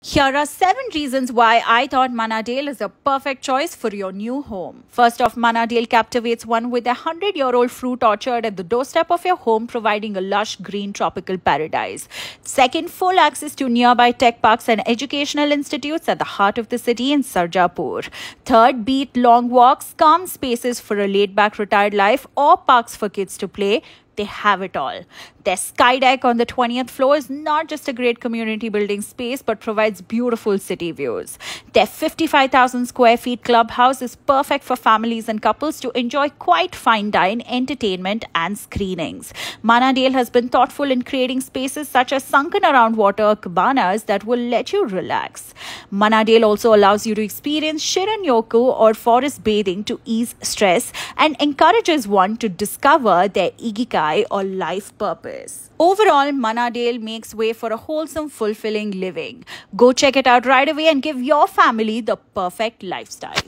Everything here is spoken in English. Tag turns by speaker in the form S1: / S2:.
S1: Here are 7 reasons why I thought Manadale is a perfect choice for your new home. First off, Manadale captivates one with a 100-year-old fruit orchard at the doorstep of your home providing a lush green tropical paradise. Second, full access to nearby tech parks and educational institutes at the heart of the city in Sarjapur. Third, beat long walks, calm spaces for a laid-back retired life or parks for kids to play they have it all. Their sky deck on the 20th floor is not just a great community building space but provides beautiful city views. Their 55,000 square feet clubhouse is perfect for families and couples to enjoy quite fine dine, entertainment, and screenings. Manadale has been thoughtful in creating spaces such as sunken around water cabanas that will let you relax. Manadale also allows you to experience Shiranyoku or forest bathing to ease stress and encourages one to discover their Igika why or life purpose. Overall, Manadale makes way for a wholesome, fulfilling living. Go check it out right away and give your family the perfect lifestyle.